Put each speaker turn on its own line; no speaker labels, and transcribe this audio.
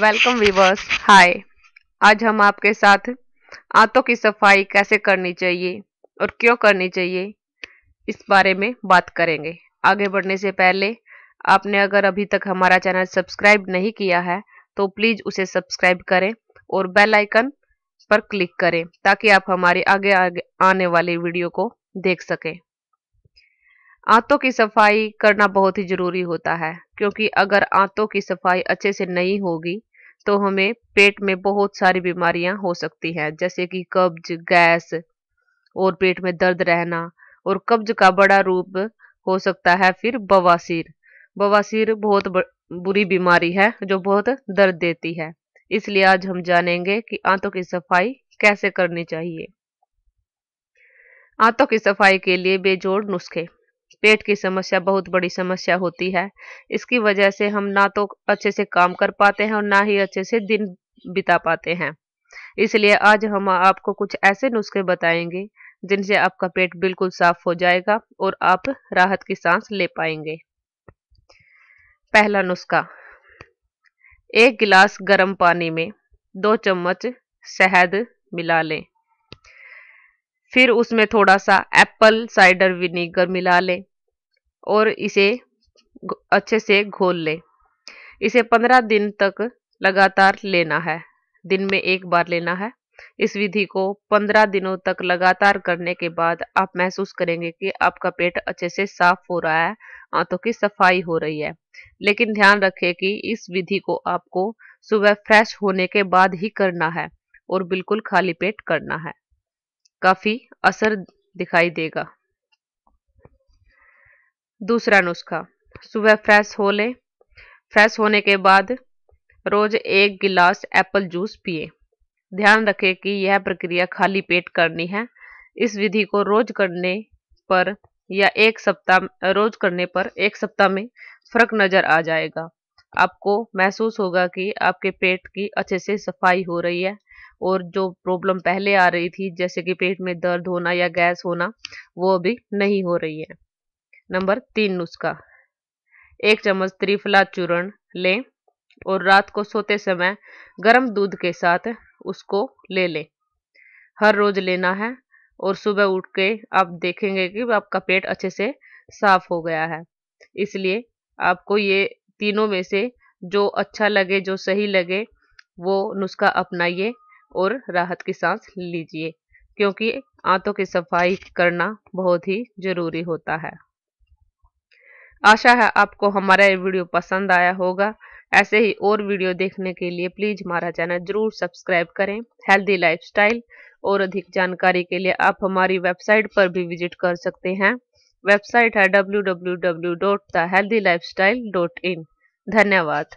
welcome viewers हाय आज हम आपके साथ आंतों की सफाई कैसे करनी चाहिए और क्यों करनी चाहिए इस बारे में बात करेंगे आगे बढ़ने से पहले आपने अगर अभी तक हमारा चैनल सब्सक्राइब नहीं किया है तो प्लीज़ उसे सब्सक्राइब करें और बेल आइकन पर क्लिक करें ताकि आप हमारे आगे आगे आने वाली वीडियो को देख सकें आंतों की सफाई करना बहुत ही जरूरी होता है क्योंकि अगर आंतों की सफाई अच्छे से नहीं होगी तो हमें पेट में बहुत सारी बीमारियां हो सकती हैं जैसे कि कब्ज गैस और पेट में दर्द रहना और कब्ज का बड़ा रूप हो सकता है फिर बवासीर बवासीर बहुत बुरी बीमारी है जो बहुत दर्द देती है इसलिए आज हम जानेंगे कि आंतों की सफाई कैसे करनी चाहिए आंतों की सफाई के लिए बेजोड़ नुस्खे पेट की समस्या बहुत बड़ी समस्या होती है इसकी वजह से हम ना तो अच्छे से काम कर पाते हैं और ना ही अच्छे से दिन बिता पाते हैं इसलिए आज हम आपको कुछ ऐसे नुस्खे बताएंगे जिनसे आपका पेट बिल्कुल साफ हो जाएगा और आप राहत की सांस ले पाएंगे पहला नुस्खा एक गिलास गर्म पानी में दो चम्मच शहद मिला लें फिर उसमें थोड़ा सा एप्पल साइडर विनेगर मिला लें और इसे अच्छे से घोल लें इसे पंद्रह दिन तक लगातार लेना है दिन में एक बार लेना है इस विधि को पंद्रह दिनों तक लगातार करने के बाद आप महसूस करेंगे कि आपका पेट अच्छे से साफ हो रहा है आंतों की सफाई हो रही है लेकिन ध्यान रखें कि इस विधि को आपको सुबह फ्रेश होने के बाद ही करना है और बिल्कुल खाली पेट करना है काफ़ी असर दिखाई देगा दूसरा नुस्खा सुबह फ्रेश हो लें फ्रेश होने के बाद रोज़ एक गिलास एप्पल जूस पिए ध्यान रखें कि यह प्रक्रिया खाली पेट करनी है इस विधि को रोज़ करने पर या एक सप्ताह रोज़ करने पर एक सप्ताह में फ़र्क नज़र आ जाएगा आपको महसूस होगा कि आपके पेट की अच्छे से सफाई हो रही है और जो प्रॉब्लम पहले आ रही थी जैसे कि पेट में दर्द होना या गैस होना वो अभी नहीं हो रही है नंबर तीन नुस्खा एक चम्मच त्रिफला चूर्ण लें और रात को सोते समय गर्म दूध के साथ उसको ले लें हर रोज लेना है और सुबह उठ के आप देखेंगे कि आपका पेट अच्छे से साफ हो गया है इसलिए आपको ये तीनों में से जो अच्छा लगे जो सही लगे वो नुस्खा अपनाइए और राहत की सांस लीजिए क्योंकि आंतों की सफाई करना बहुत ही ज़रूरी होता है आशा है आपको हमारा ये वीडियो पसंद आया होगा ऐसे ही और वीडियो देखने के लिए प्लीज़ हमारा चैनल ज़रूर सब्सक्राइब करें हेल्दी लाइफस्टाइल और अधिक जानकारी के लिए आप हमारी वेबसाइट पर भी विजिट कर सकते हैं वेबसाइट है W W W dot the healthy lifestyle dot in धन्यवाद